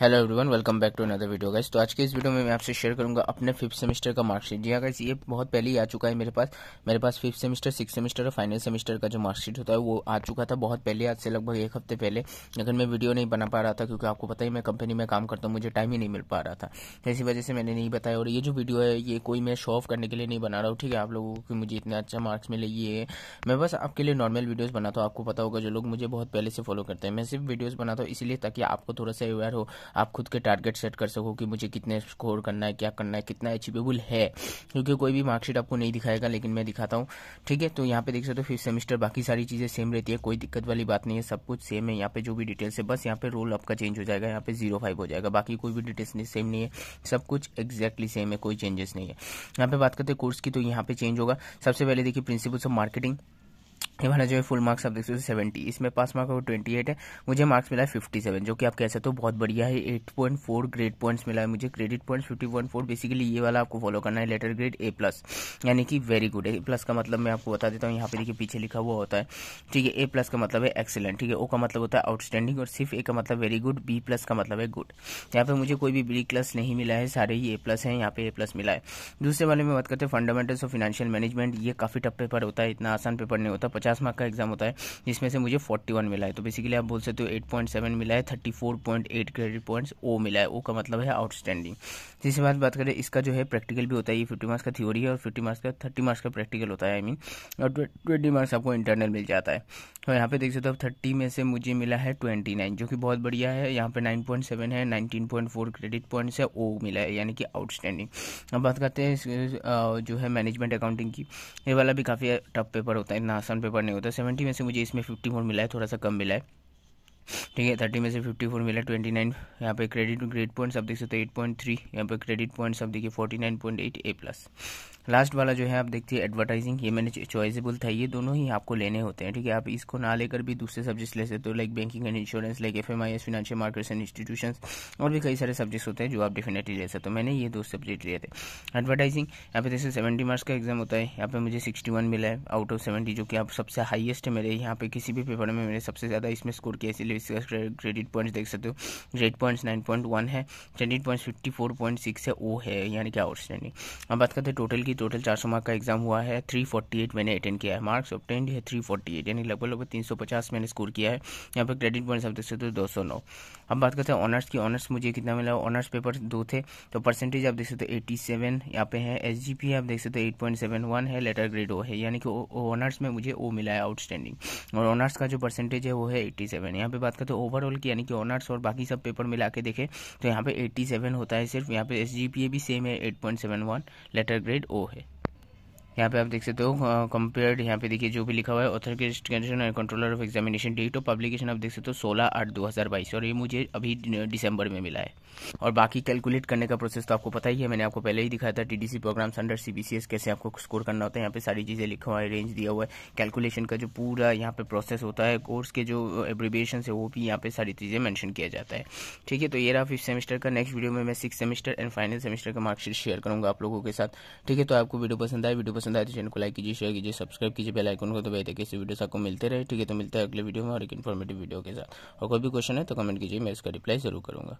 hello everyone welcome back to another video guys तो आज के इस वीडियो में मैं आपसे शेयर करूंगा अपने फिफ्थ सेमेस्टर का मार्कशीट जी हाँ गाइस ये बहुत पहले ही आ चुका है मेरे पास मेरे पास फिफ्थ सेमेस्टर सिक्स सेमेस्टर और फाइनल सेमेस्टर का जो मार्कशीट होता है वो आ चुका था बहुत पहले आज से लगभग एक हफ्ते पहले लेकिन मैं वीडियो नहीं बना पा रहा था क्योंकि आपको पता ही मैं कंपनी में काम करता हूँ मुझे टाइम ही नहीं मिल पा रहा था इसी वजह से मैंने नहीं बताया और ये जो वीडियो है ये कोई मैं शो ऑफ करने के लिए नहीं बना रहा हूँ ठीक है आप लोगों को मुझे इतना अच्छा मार्क्स मिले ये मैं बस आपके लिए नॉर्मल वीडियोज़ बनाता हूँ आपको पता होगा जो लोग मुझे बहुत पहले से फॉलो करते हैं मैं सिर्फ वीडियोज़ बनाता हूँ इसलिए ताकि आपको थोड़ा सा अवेयर हो आप खुद के टारगेट सेट कर सको कि मुझे कितने स्कोर करना है क्या करना है कितना अचीवेबल है क्योंकि कोई भी मार्कशीट आपको नहीं दिखाएगा लेकिन मैं दिखाता हूँ ठीक है तो यहाँ पे देख सकते हो फिफ्थ सेमेस्टर बाकी सारी चीज़ें सेम रहती है कोई दिक्कत वाली बात नहीं है सब कुछ सेम है यहाँ पे जो भी डिटेल्स है बस यहाँ पे रोल आपका चेंज हो जाएगा यहाँ पे जीरो फाइव हो जाएगा बाकी कोई भी डिटेल्स नहीं सेम नहीं है सब कुछ एक्जैक्टली सेम है कोई चेंजेस नहीं है यहाँ पे बात करते हैं कोर्स की तो यहाँ पे चेंज होगा सबसे पहले देखिए प्रिंसिपल्स ऑफ मार्केटिंग ये वाला जो है फुल मार्क्स आप देख सकते हो सेवेंटी इसमें पास मार्क आपको ट्वेंटी एट है मुझे मार्क्स मिला है फिफ्टी सेवन जो कि आप कह सकते हो बहुत बढ़िया है eight point four grade points मिला है मुझे credit points fifty point four basically ये वाला आपको फॉलो करना है लेटर ग्रेड ए प्लस यानी कि वेरी गुड ए प्लस का मतलब मैं आपको बता देता हूँ यहाँ पे देखिए पीछे लिखा हुआ होता है ठीक है ए प्लस का मतलब है एक्सेलेंट ठीक है ओ का मतलब होता है आउटस्टैंडिंग और सिर्फ ए का मतलब वेरी गुड बी प्लस का मतलब है गुड यहाँ पे मुझे कोई भी बी प्लस नहीं मिला है सारे ही ए प्लस है यहाँ पे ए प्लस मिला है दूसरे वाले में बात करते हैं फंडामेंटल्स ऑफ फाइनेंशियल मैनेजमेंट ये काफी टफ पेपर होता है इतना आसान पेपर नहीं होता पचास मार्क का एग्जाम होता है जिसमें से मुझे फोर्टी वन मिला है तो बेसिकली आप बोल सकते हो एट पॉइंट सेवन मिला है thirty four point eight credit points O मिला है ओ का मतलब है आउटस्टैंडिंग जिसके बाद बात करें इसका जो है प्रैक्टिकल भी होता है ये फिफ्टी मार्क्स का थ्योरी है और फिफ्टी मार्क्स का थर्टी मार्क्स का प्रैक्टिकल होता है आई मीन और ट्वेंटी मार्क्स आपको इंटरनल मिल जाता है तो यहाँ पे देख सकते हो थर्टी में से मुझे मिला है ट्वेंटी नाइन जो कि बहुत बढ़िया है यहाँ पे नाइन पॉइंट सेवन है nineteen point four credit points है ओ मिला है यानी कि आउटस्टैंडिंग अब बात करते हैं जो है मैनेजमेंट अकाउंटिंग की ये वाला भी काफ़ी टफ पेपर होता है इतना आसान पेपर ऊपर नहीं होता सेवेंटी में से मुझे इसमें फिफ्टी मोड मिला है थोड़ा सा कम मिला है ठीक है थर्टी में से फिफ्टी फोर मिला ट्वेंटी नाइन यहाँ पे क्रेडिट ग्रेड पॉइंट आप देख सकते एट पॉइंट थ्री यहाँ पे क्रेडिट पॉइंट आप देखिए forty nine point eight A plus last वाला जो है आप देखते हैं एडवर्टाइजिंग ये मैंने चॉइसेबल था ये दोनों ही आपको लेने होते हैं ठीक है आप इसको ना लेकर भी दूसरे सब्जेक्ट्स ले सकते हो like banking and insurance like F M I S financial markets and institution और भी कई सारे सब्जेक्ट्स होते हैं जो आप डेफिनेटली ले सकते हो मैंने ये दो सब्जेक्ट लिए थे एडवर्टाइजिंग यहाँ पे जैसे सेवेंटी मार्क्स का एग्जाम होता है यहाँ पे मुझे सिक्सटी वन मिला है आउट ऑफ सेवेंटी जो कि आप सबसे हाइएस्ट है मेरे यहाँ पे किसी भी पेपर में मैंने सबसे ज़्यादा इसमें स्कोर किया इसलिए इसका क्रेडिट पॉइंट्स देख सकते हो grade points nine point one है credit points fifty four point six है ओ है यानी कि आउटस्टैंडिंग अब बात करते हैं टोटल की टोटल चार सौ मार्क का एग्जाम हुआ है थ्री फोर्टी एट मैंने अटेंड किया है मार्क्स ऑप्टेंड है थ्री फोर्टी एट यानी लगभग लगभग तीन सौ पचास मैंने स्कोर किया है यहाँ पर क्रेडिट पॉइंट्स आप देख सकते हो दो सौ नौ अब बात करते हैं ऑनर्स की ऑनर्स मुझे कितना मिला ऑनर्स पेपर दो थे तो परसेंटेज आप देख सकते हो एटी सेवन यहाँ पे है एस जी पी आप देख सकते हो एट पॉइंट सेवन वन है लेटर ग्रेड ओ है यानी कि ऑनर्स में मुझे ओ मिला है आउटस्टैंडिंग और ऑनर्स का जो परसेंटेज है वो है एट्टी सेवन यहाँ पे बात करते हैं ओवरऑल की यानी कि ऑनर्स और बाकी सब पेपर मिला के देखें तो यहाँ पे 87 होता है सिर्फ यहाँ पे एस भी सेम है 8.71 लेटर ग्रेड ओ है यहाँ पे आप देख सकते हो कंपेयर्ड यहाँ पे देखिए जो भी लिखा हुआ है ऑथर के registration and controller of examination date of publication आप देख सकते हो सोलह आठ दो हज़ार बाईस और ये मुझे अभी दिसंबर में मिला है और बाकी कैलकुलेट करने का प्रोसेस तो आपको पता ही है मैंने आपको पहले ही दिखाया था टी प्रोग्राम्स अंडर सी कैसे आपको स्कोर करना होता है यहाँ पे सारी चीज़ें लिखा हुआ है रेंज दिया हुआ है कैलकुलेशन का जो पूरा यहाँ पे प्रोसेस होता है कोर्स के जो एब्रीबेशन है वो भी यहाँ पे सारी चीज़ें मैंशन किया जाता है ठीक है तो ये रहा फिफ्थ सेमेस्टर का नेक्स्ट वीडियो में मैं six semester and final semester का मार्कशीट शेयर करूँगा आप लोगों के साथ ठीक है तो आपको वीडियो पसंद आए वीडियो पसंद पसंद आए तो चैनल को लाइक कीजिए शेयर कीजिए सब्सक्राइब कीजिए बेल आइकन को दबाई देखिए इसी वीडियोस आपको मिलते रहे ठीक है तो मिलता है अगले वीडियो में और एक इन्फॉर्मेटिव वीडियो के साथ और कोई भी क्वेश्चन है तो कमेंट कीजिए मैं इसका रिप्लाई जरूर करूँगा